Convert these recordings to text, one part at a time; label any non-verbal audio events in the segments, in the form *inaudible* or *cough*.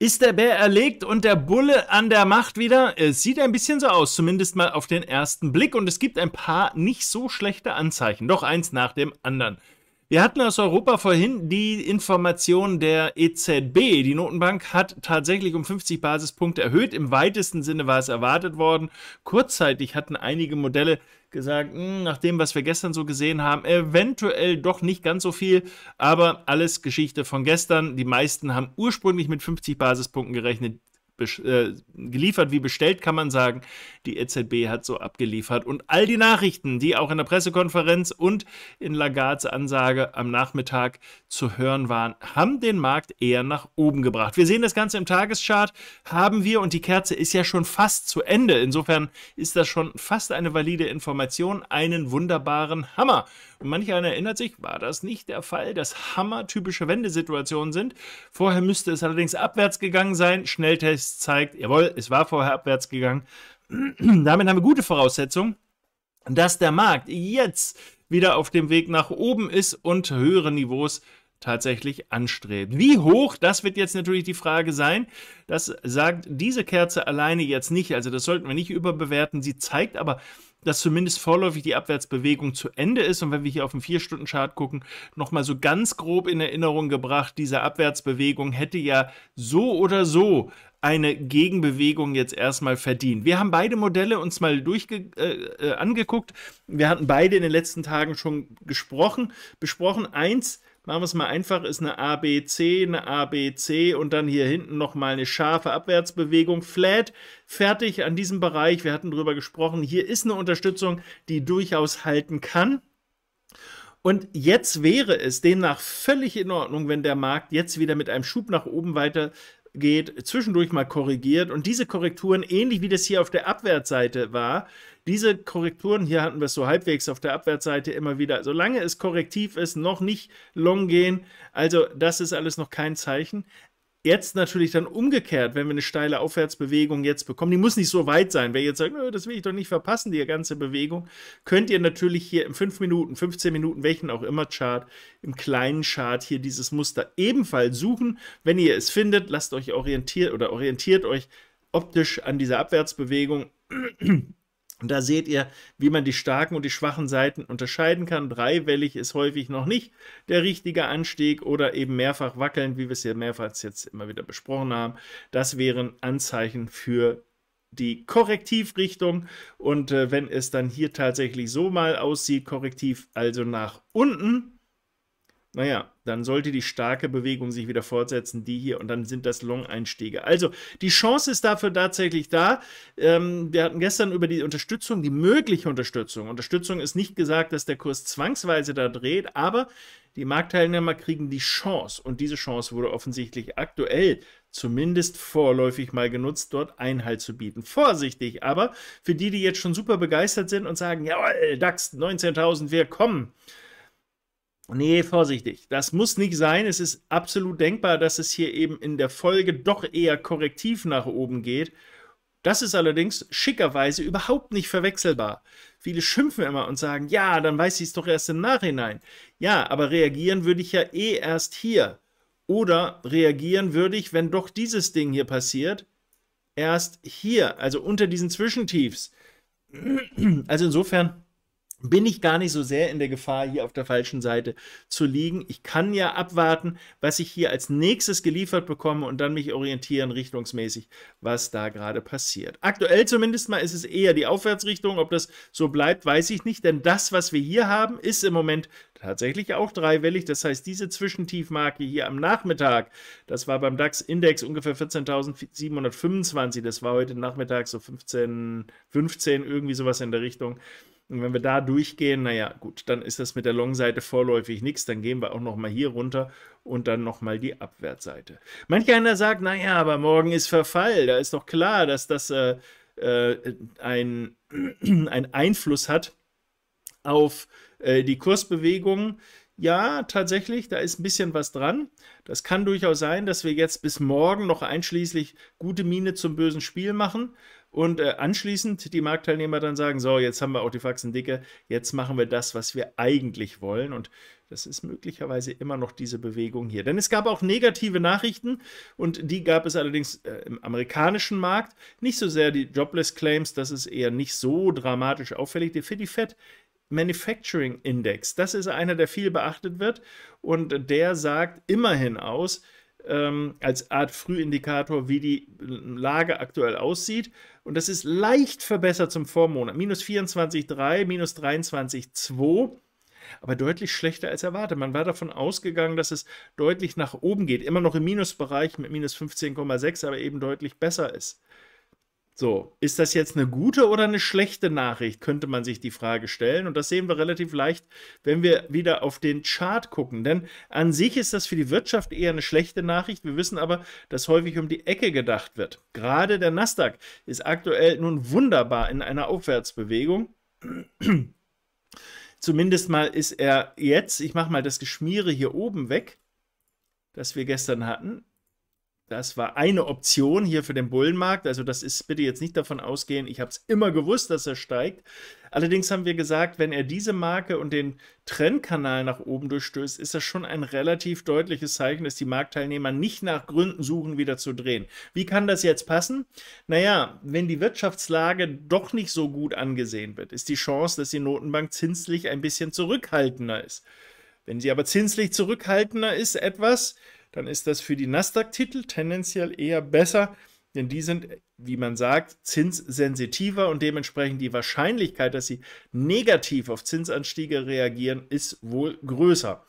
Ist der Bär erlegt und der Bulle an der Macht wieder? Es sieht ein bisschen so aus, zumindest mal auf den ersten Blick. Und es gibt ein paar nicht so schlechte Anzeichen, doch eins nach dem anderen. Wir hatten aus Europa vorhin die Information der EZB. Die Notenbank hat tatsächlich um 50 Basispunkte erhöht. Im weitesten Sinne war es erwartet worden. Kurzzeitig hatten einige Modelle gesagt, mh, hm, nach dem, was wir gestern so gesehen haben, eventuell doch nicht ganz so viel, aber alles Geschichte von gestern. Die meisten haben ursprünglich mit 50 Basispunkten gerechnet. Äh, geliefert wie bestellt, kann man sagen. Die EZB hat so abgeliefert. Und all die Nachrichten, die auch in der Pressekonferenz und in Lagards Ansage am Nachmittag zu hören waren, haben den Markt eher nach oben gebracht. Wir sehen das Ganze im Tageschart, haben wir, und die Kerze ist ja schon fast zu Ende. Insofern ist das schon fast eine valide Information. Einen wunderbaren Hammer. Manch einer erinnert sich, war das nicht der Fall, dass Hammer typische Wendesituationen sind. Vorher müsste es allerdings abwärts gegangen sein. Schnelltest zeigt, jawohl, es war vorher abwärts gegangen. *clears throat* Damit haben wir gute Voraussetzungen, dass der Markt jetzt wieder auf dem Weg nach oben ist und höhere Niveaus tatsächlich anstrebt. Wie hoch, das wird jetzt natürlich die Frage sein. Das sagt diese Kerze alleine jetzt nicht. Also das sollten wir nicht überbewerten. Sie zeigt aber dass zumindest vorläufig die Abwärtsbewegung zu Ende ist. Und wenn wir hier auf den 4-Stunden-Chart gucken, nochmal so ganz grob in Erinnerung gebracht, diese Abwärtsbewegung hätte ja so oder so eine Gegenbewegung jetzt erstmal verdient. Wir haben beide Modelle uns mal durchge äh, äh angeguckt. Wir hatten beide in den letzten Tagen schon gesprochen, besprochen. Eins machen wir es mal einfach, ist eine ABC, eine ABC und dann hier hinten nochmal eine scharfe Abwärtsbewegung, flat, fertig an diesem Bereich, wir hatten darüber gesprochen, hier ist eine Unterstützung, die durchaus halten kann. Und jetzt wäre es demnach völlig in Ordnung, wenn der Markt jetzt wieder mit einem Schub nach oben weiter geht, zwischendurch mal korrigiert und diese Korrekturen, ähnlich wie das hier auf der Abwärtsseite war, diese Korrekturen, hier hatten wir so halbwegs auf der Abwärtsseite immer wieder, solange es korrektiv ist, noch nicht long gehen, also das ist alles noch kein Zeichen. Jetzt natürlich dann umgekehrt, wenn wir eine steile Aufwärtsbewegung jetzt bekommen, die muss nicht so weit sein. Wer jetzt sagt, das will ich doch nicht verpassen, die ganze Bewegung, könnt ihr natürlich hier im 5 Minuten, 15 Minuten, welchen auch immer Chart, im kleinen Chart hier dieses Muster ebenfalls suchen. Wenn ihr es findet, lasst euch orientiert oder orientiert euch optisch an dieser Abwärtsbewegung. Und da seht ihr, wie man die starken und die schwachen Seiten unterscheiden kann. Dreiwellig ist häufig noch nicht der richtige Anstieg oder eben mehrfach wackeln, wie wir es ja mehrfach jetzt immer wieder besprochen haben. Das wären Anzeichen für die Korrektivrichtung. Und äh, wenn es dann hier tatsächlich so mal aussieht, korrektiv also nach unten, naja, dann sollte die starke Bewegung sich wieder fortsetzen, die hier, und dann sind das Long-Einstiege. Also die Chance ist dafür tatsächlich da. Ähm, wir hatten gestern über die Unterstützung, die mögliche Unterstützung. Unterstützung ist nicht gesagt, dass der Kurs zwangsweise da dreht, aber die Marktteilnehmer kriegen die Chance und diese Chance wurde offensichtlich aktuell zumindest vorläufig mal genutzt, dort Einhalt zu bieten. Vorsichtig, aber für die, die jetzt schon super begeistert sind und sagen, jawohl, DAX 19.000, wir kommen. Nee, vorsichtig. Das muss nicht sein. Es ist absolut denkbar, dass es hier eben in der Folge doch eher korrektiv nach oben geht. Das ist allerdings schickerweise überhaupt nicht verwechselbar. Viele schimpfen immer und sagen, ja, dann weiß ich es doch erst im Nachhinein. Ja, aber reagieren würde ich ja eh erst hier. Oder reagieren würde ich, wenn doch dieses Ding hier passiert, erst hier, also unter diesen Zwischentiefs. Also insofern bin ich gar nicht so sehr in der Gefahr, hier auf der falschen Seite zu liegen. Ich kann ja abwarten, was ich hier als nächstes geliefert bekomme und dann mich orientieren richtungsmäßig, was da gerade passiert. Aktuell zumindest mal ist es eher die Aufwärtsrichtung. Ob das so bleibt, weiß ich nicht, denn das, was wir hier haben, ist im Moment tatsächlich auch dreiwellig. Das heißt, diese Zwischentiefmarke hier am Nachmittag, das war beim DAX-Index ungefähr 14.725, das war heute Nachmittag so 15, 15, irgendwie sowas in der Richtung. Und wenn wir da durchgehen, naja, gut, dann ist das mit der Long-Seite vorläufig nichts. Dann gehen wir auch nochmal hier runter und dann nochmal die Abwärtsseite. Manch einer sagt, naja, aber morgen ist Verfall. Da ist doch klar, dass das äh, äh, ein, *clears throat* ein Einfluss hat auf äh, die Kursbewegungen. Ja, tatsächlich, da ist ein bisschen was dran. Das kann durchaus sein, dass wir jetzt bis morgen noch einschließlich gute Miene zum bösen Spiel machen und äh, anschließend die Marktteilnehmer dann sagen, so, jetzt haben wir auch die Faxen dicke, jetzt machen wir das, was wir eigentlich wollen und das ist möglicherweise immer noch diese Bewegung hier. Denn es gab auch negative Nachrichten und die gab es allerdings äh, im amerikanischen Markt. Nicht so sehr die Jobless Claims, das ist eher nicht so dramatisch auffällig. Der Fitty Fat Manufacturing Index, das ist einer, der viel beachtet wird und der sagt immerhin aus, ähm, als Art Frühindikator, wie die Lage aktuell aussieht. Und das ist leicht verbessert zum Vormonat. Minus 24,3, minus 23,2 aber deutlich schlechter als erwartet. Man war davon ausgegangen, dass es deutlich nach oben geht, immer noch im Minusbereich mit minus 15,6, aber eben deutlich besser ist. So, ist das jetzt eine gute oder eine schlechte Nachricht, könnte man sich die Frage stellen. Und das sehen wir relativ leicht, wenn wir wieder auf den Chart gucken. Denn an sich ist das für die Wirtschaft eher eine schlechte Nachricht. Wir wissen aber, dass häufig um die Ecke gedacht wird. Gerade der Nasdaq ist aktuell nun wunderbar in einer Aufwärtsbewegung. *clears throat* Zumindest mal ist er jetzt, ich mache mal das Geschmiere hier oben weg, das wir gestern hatten. Das war eine Option hier für den Bullenmarkt. Also das ist bitte jetzt nicht davon ausgehen, ich habe es immer gewusst, dass er steigt. Allerdings haben wir gesagt, wenn er diese Marke und den Trendkanal nach oben durchstößt, ist das schon ein relativ deutliches Zeichen, dass die Marktteilnehmer nicht nach Gründen suchen, wieder zu drehen. Wie kann das jetzt passen? Naja, wenn die Wirtschaftslage doch nicht so gut angesehen wird, ist die Chance, dass die Notenbank zinslich ein bisschen zurückhaltender ist. Wenn sie aber zinslich zurückhaltender ist, etwas, dann ist das für die Nasdaq-Titel tendenziell eher besser, denn die sind, wie man sagt, zinssensitiver und dementsprechend die Wahrscheinlichkeit, dass sie negativ auf Zinsanstiege reagieren, ist wohl größer.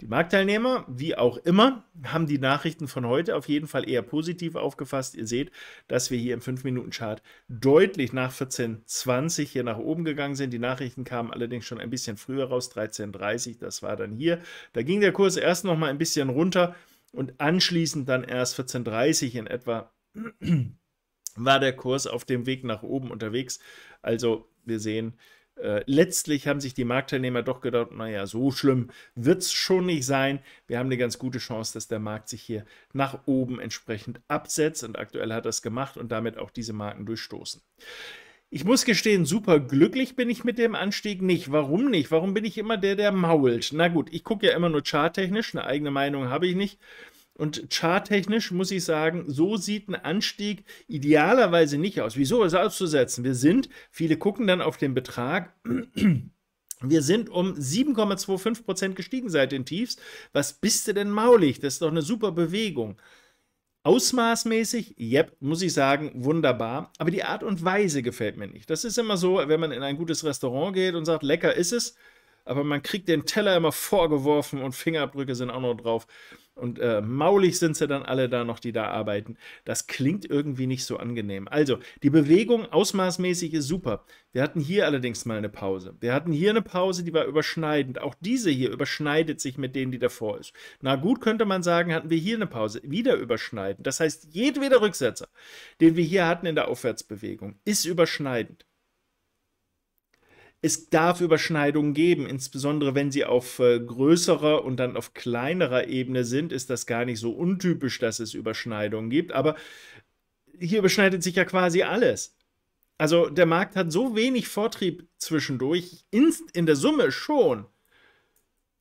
Die Marktteilnehmer, wie auch immer, haben die Nachrichten von heute auf jeden Fall eher positiv aufgefasst. Ihr seht, dass wir hier im 5-Minuten-Chart deutlich nach 14.20 hier nach oben gegangen sind. Die Nachrichten kamen allerdings schon ein bisschen früher raus, 13.30. Das war dann hier. Da ging der Kurs erst noch mal ein bisschen runter und anschließend dann erst 14.30 Uhr in etwa *clears throat* war der Kurs auf dem Weg nach oben unterwegs. Also wir sehen, äh, letztlich haben sich die Marktteilnehmer doch gedacht, naja, so schlimm wird es schon nicht sein. Wir haben eine ganz gute Chance, dass der Markt sich hier nach oben entsprechend absetzt und aktuell hat das gemacht und damit auch diese Marken durchstoßen. Ich muss gestehen, super glücklich bin ich mit dem Anstieg nicht. Warum nicht? Warum bin ich immer der, der mault? Na gut, ich gucke ja immer nur charttechnisch, eine eigene Meinung habe ich nicht. Und charttechnisch muss ich sagen, so sieht ein Anstieg idealerweise nicht aus. Wieso ist auszusetzen? Wir sind, viele gucken dann auf den Betrag, *clears throat* wir sind um 7,25% gestiegen seit den Tiefs. Was bist du denn maulig? Das ist doch eine super Bewegung. Ausmaßmäßig, yep, muss ich sagen, wunderbar. Aber die Art und Weise gefällt mir nicht. Das ist immer so, wenn man in ein gutes Restaurant geht und sagt, lecker ist es, aber man kriegt den Teller immer vorgeworfen und Fingerabdrücke sind auch noch drauf. Und äh, maulig sind sie dann alle da noch, die da arbeiten. Das klingt irgendwie nicht so angenehm. Also, die Bewegung ausmaßmäßig ist super. Wir hatten hier allerdings mal eine Pause. Wir hatten hier eine Pause, die war überschneidend. Auch diese hier überschneidet sich mit denen, die davor ist. Na gut, könnte man sagen, hatten wir hier eine Pause. Wieder überschneidend. Das heißt, jedweder Rücksetzer, den wir hier hatten in der Aufwärtsbewegung, ist überschneidend. Es darf Überschneidungen geben, insbesondere wenn sie auf äh, größerer und dann auf kleinerer Ebene sind, ist das gar nicht so untypisch, dass es Überschneidungen gibt. Aber hier überschneidet sich ja quasi alles. Also der Markt hat so wenig Vortrieb zwischendurch, in der Summe schon.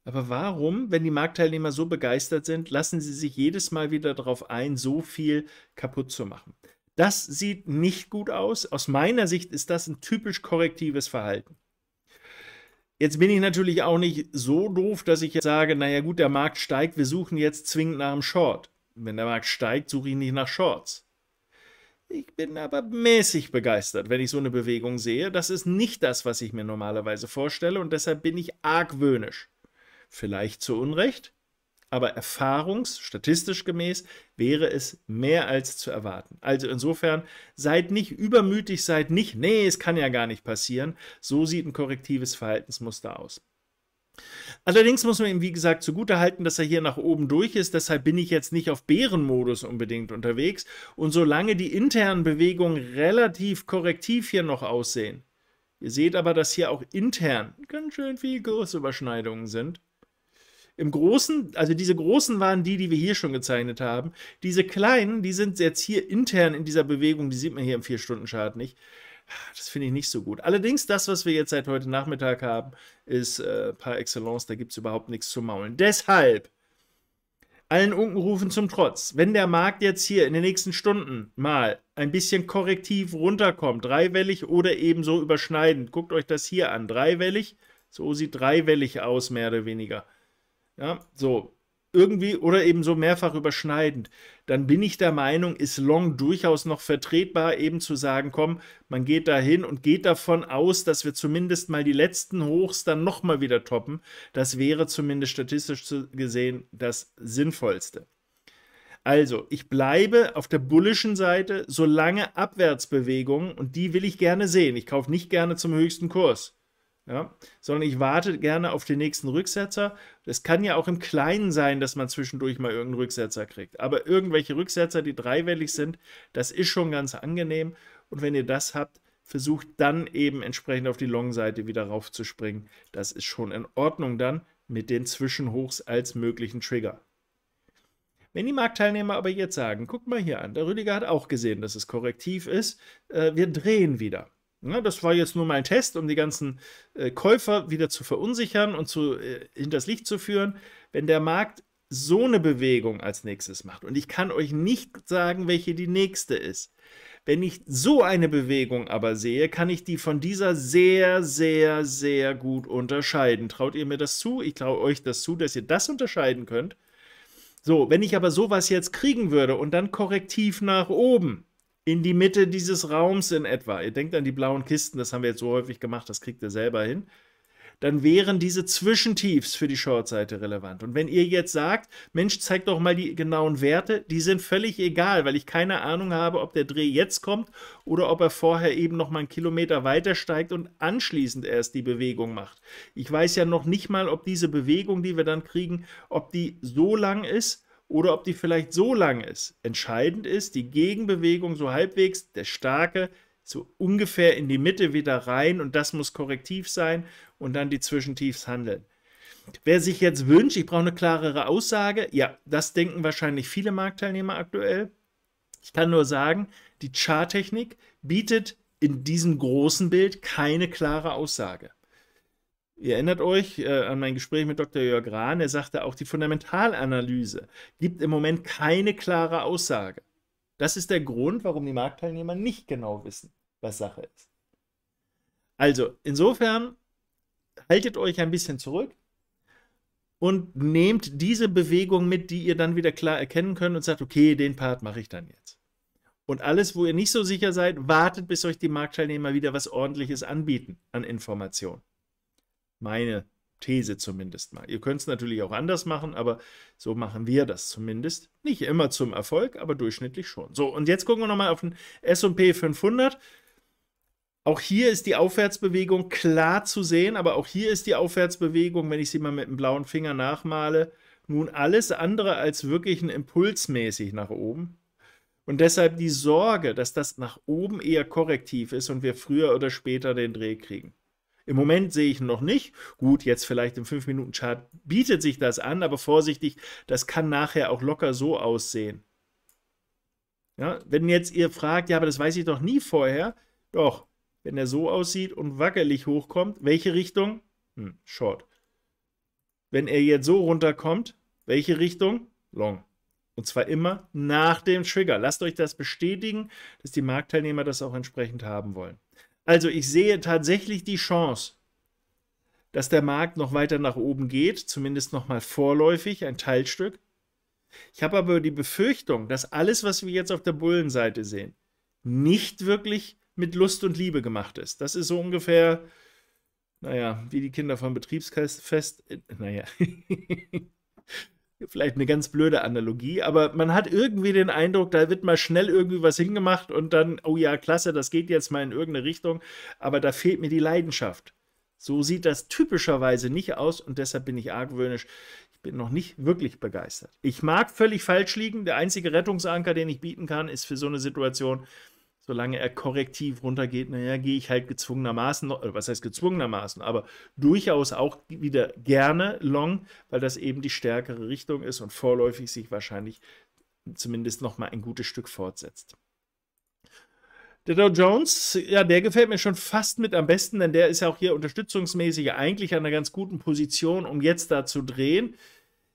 Aber warum, wenn die Marktteilnehmer so begeistert sind, lassen sie sich jedes Mal wieder darauf ein, so viel kaputt zu machen? Das sieht nicht gut aus. Aus meiner Sicht ist das ein typisch korrektives Verhalten. Jetzt bin ich natürlich auch nicht so doof, dass ich jetzt sage, naja gut, der Markt steigt, wir suchen jetzt zwingend nach einem Short. Wenn der Markt steigt, suche ich nicht nach Shorts. Ich bin aber mäßig begeistert, wenn ich so eine Bewegung sehe. Das ist nicht das, was ich mir normalerweise vorstelle und deshalb bin ich argwöhnisch. Vielleicht zu Unrecht, aber erfahrungs-, statistisch gemäß wäre es mehr als zu erwarten. Also insofern seid nicht übermütig, seid nicht, nee, es kann ja gar nicht passieren. So sieht ein korrektives Verhaltensmuster aus. Allerdings muss man ihm, wie gesagt, zugutehalten, dass er hier nach oben durch ist. Deshalb bin ich jetzt nicht auf Bärenmodus unbedingt unterwegs. Und solange die internen Bewegungen relativ korrektiv hier noch aussehen, ihr seht aber, dass hier auch intern ganz schön viel Kursüberschneidungen sind, im Großen, also diese großen waren die, die wir hier schon gezeichnet haben. Diese kleinen, die sind jetzt hier intern in dieser Bewegung, die sieht man hier im 4-Stunden-Chart nicht. Das finde ich nicht so gut. Allerdings, das, was wir jetzt seit heute Nachmittag haben, ist äh, par excellence, da gibt es überhaupt nichts zu maulen. Deshalb, allen Unkenrufen zum Trotz, wenn der Markt jetzt hier in den nächsten Stunden mal ein bisschen korrektiv runterkommt, dreiwellig oder eben so überschneidend, guckt euch das hier an, dreiwellig, so sieht dreiwellig aus, mehr oder weniger ja, so irgendwie oder eben so mehrfach überschneidend, dann bin ich der Meinung, ist Long durchaus noch vertretbar, eben zu sagen, komm, man geht da hin und geht davon aus, dass wir zumindest mal die letzten Hochs dann nochmal wieder toppen. Das wäre zumindest statistisch gesehen das Sinnvollste. Also, ich bleibe auf der bullischen Seite, solange Abwärtsbewegungen, und die will ich gerne sehen. Ich kaufe nicht gerne zum höchsten Kurs. Ja? Sondern ich warte gerne auf den nächsten Rücksetzer. Es kann ja auch im Kleinen sein, dass man zwischendurch mal irgendeinen Rücksetzer kriegt. Aber irgendwelche Rücksetzer, die dreiwellig sind, das ist schon ganz angenehm. Und wenn ihr das habt, versucht dann eben entsprechend auf die Long-Seite wieder raufzuspringen. Das ist schon in Ordnung dann mit den Zwischenhochs als möglichen Trigger. Wenn die Marktteilnehmer aber jetzt sagen, guck mal hier an, der Rüdiger hat auch gesehen, dass es korrektiv ist, äh, wir drehen wieder. Na, ne, das war jetzt nur mal ein Test, um die ganzen äh, Käufer wieder zu verunsichern und zu, äh, hinters Licht zu führen. Wenn der Markt so eine Bewegung als nächstes macht, und ich kann euch nicht sagen, welche die nächste ist, wenn ich so eine Bewegung aber sehe, kann ich die von dieser sehr, sehr, sehr gut unterscheiden. Traut ihr mir das zu? Ich traue euch das zu, dass ihr das unterscheiden könnt. So, wenn ich aber sowas jetzt kriegen würde und dann korrektiv nach oben, in die Mitte dieses Raums in etwa, ihr denkt an die blauen Kisten, das haben wir jetzt so häufig gemacht, das kriegt ihr selber hin, dann wären diese Zwischentiefs für die Shortseite relevant. Und wenn ihr jetzt sagt, Mensch, zeigt doch mal die genauen Werte, die sind völlig egal, weil ich keine Ahnung habe, ob der Dreh jetzt kommt oder ob er vorher eben noch mal einen Kilometer weiter steigt und anschließend erst die Bewegung macht. Ich weiß ja noch nicht mal, ob diese Bewegung, die wir dann kriegen, ob die so lang ist, oder ob die vielleicht so lang ist. Entscheidend ist die Gegenbewegung so halbwegs, der starke so ungefähr in die Mitte wieder rein und das muss korrektiv sein und dann die Zwischentiefs handeln. Wer sich jetzt wünscht, ich brauche eine klarere Aussage, ja, das denken wahrscheinlich viele Marktteilnehmer aktuell. Ich kann nur sagen, die Charttechnik bietet in diesem großen Bild keine klare Aussage. Ihr erinnert euch äh, an mein Gespräch mit Dr. Jörg Rahn, er sagte auch, die Fundamentalanalyse gibt im Moment keine klare Aussage. Das ist der Grund, warum die Marktteilnehmer nicht genau wissen, was Sache ist. Also, insofern haltet euch ein bisschen zurück und nehmt diese Bewegung mit, die ihr dann wieder klar erkennen könnt und sagt, okay, den Part mache ich dann jetzt. Und alles, wo ihr nicht so sicher seid, wartet, bis euch die Marktteilnehmer wieder was ordentliches anbieten an Informationen. Meine These zumindest mal. Ihr könnt es natürlich auch anders machen, aber so machen wir das zumindest. Nicht immer zum Erfolg, aber durchschnittlich schon. So, und jetzt gucken wir nochmal auf den S&P 500. Auch hier ist die Aufwärtsbewegung klar zu sehen, aber auch hier ist die Aufwärtsbewegung, wenn ich sie mal mit dem blauen Finger nachmale, nun alles andere als wirklich ein impulsmäßig nach oben. Und deshalb die Sorge, dass das nach oben eher korrektiv ist und wir früher oder später den Dreh kriegen. Im Moment sehe ich noch nicht. Gut, jetzt vielleicht im 5-Minuten-Chart bietet sich das an, aber vorsichtig, das kann nachher auch locker so aussehen. Ja, wenn jetzt ihr fragt, ja, aber das weiß ich doch nie vorher. Doch, wenn er so aussieht und wackelig hochkommt, welche Richtung? Hm, short. Wenn er jetzt so runterkommt, welche Richtung? Long. Und zwar immer nach dem Trigger. Lasst euch das bestätigen, dass die Marktteilnehmer das auch entsprechend haben wollen. Also ich sehe tatsächlich die Chance, dass der Markt noch weiter nach oben geht, zumindest noch mal vorläufig, ein Teilstück. Ich habe aber die Befürchtung, dass alles, was wir jetzt auf der Bullenseite sehen, nicht wirklich mit Lust und Liebe gemacht ist. Das ist so ungefähr, naja, wie die Kinder vom Betriebsfest, äh, naja, *laughs* vielleicht eine ganz blöde Analogie, aber man hat irgendwie den Eindruck, da wird mal schnell irgendwie was hingemacht und dann, oh ja, klasse, das geht jetzt mal in irgendeine Richtung, aber da fehlt mir die Leidenschaft. So sieht das typischerweise nicht aus und deshalb bin ich argwöhnisch. Ich bin noch nicht wirklich begeistert. Ich mag völlig falsch liegen. Der einzige Rettungsanker, den ich bieten kann, ist für so eine Situation solange er korrektiv runtergeht, naja, gehe ich halt gezwungenermaßen, äh, was heißt gezwungenermaßen, aber durchaus auch wieder gerne long, weil das eben die stärkere Richtung ist und vorläufig sich wahrscheinlich zumindest nochmal ein gutes Stück fortsetzt. Der Dow Jones, ja, der gefällt mir schon fast mit am besten, denn der ist ja auch hier unterstützungsmäßig eigentlich an einer ganz guten Position, um jetzt da zu drehen.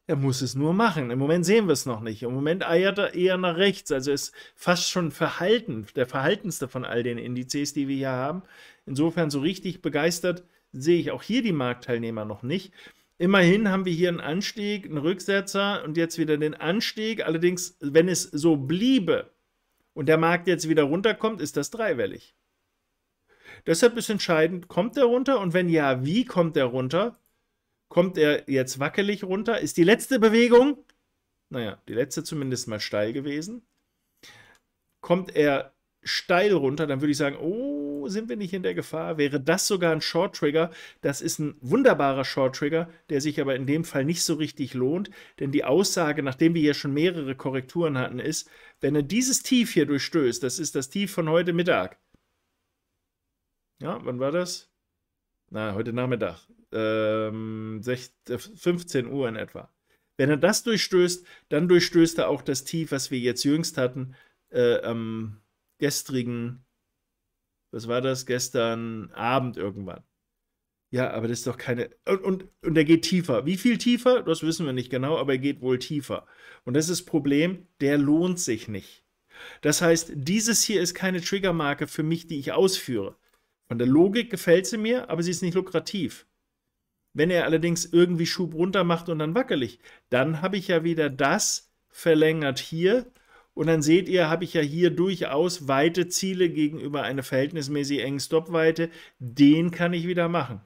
Er muss es nur machen. Im Moment sehen wir es noch nicht. Im Moment eiert er eher nach rechts. Also ist fast schon Verhalten, der verhaltenste von all den Indizes, die wir hier haben. Insofern so richtig begeistert sehe ich auch hier die Marktteilnehmer noch nicht. Immerhin haben wir hier einen Anstieg, einen Rücksetzer und jetzt wieder den Anstieg. Allerdings, wenn es so bliebe und der Markt jetzt wieder runterkommt, ist das dreiwellig. Deshalb ist entscheidend, kommt er runter und wenn ja, wie kommt er runter? Kommt er jetzt wackelig runter? Ist die letzte Bewegung, naja, die letzte zumindest mal steil gewesen. Kommt er steil runter, dann würde ich sagen, oh, sind wir nicht in der Gefahr? Wäre das sogar ein Short Trigger? Das ist ein wunderbarer Short Trigger, der sich aber in dem Fall nicht so richtig lohnt, denn die Aussage, nachdem wir hier schon mehrere Korrekturen hatten, ist, wenn er dieses Tief hier durchstößt, das ist das Tief von heute Mittag. Ja, wann war das? na, heute Nachmittag, ähm, 16, 15 äh, Uhr in etwa. Wenn er das durchstößt, dann durchstößt er auch das Tief, was wir jetzt jüngst hatten, äh, am gestrigen, was war das, gestern Abend irgendwann. Ja, aber das ist doch keine. Und, und, und er geht tiefer. Wie viel tiefer? Das wissen wir nicht genau, aber er geht wohl tiefer. Und das ist das Problem, der lohnt sich nicht. Das heißt, dieses hier ist keine Triggermarke für mich, die ich ausführe. Von der Logik gefällt sie mir, aber sie ist nicht lukrativ. Wenn er allerdings irgendwie Schub runter macht und dann wackelig, dann habe ich ja wieder das verlängert hier. Und dann seht ihr, habe ich ja hier durchaus weite Ziele gegenüber einer verhältnismäßig engen Stopweite. Den kann ich wieder machen.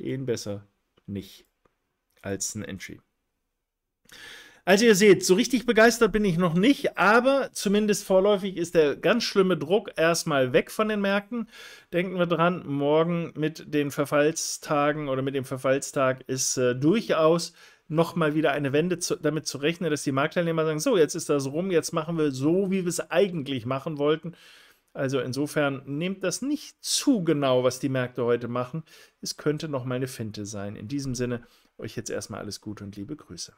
Den besser nicht als ein Entry. Also ihr seht, so richtig begeistert bin ich noch nicht, aber zumindest vorläufig ist der ganz schlimme Druck erstmal weg von den Märkten. Denken wir dran, morgen mit den Verfallstagen oder mit dem Verfallstag ist äh, durchaus nochmal wieder eine Wende zu, damit zu rechnen, dass die Marktteilnehmer sagen, so, jetzt ist das rum, jetzt machen wir so, wie wir es eigentlich machen wollten. Also insofern nehmt das nicht zu genau, was die Märkte heute machen. Es könnte nochmal eine Finte sein. In diesem Sinne, euch jetzt erstmal alles Gute und liebe Grüße.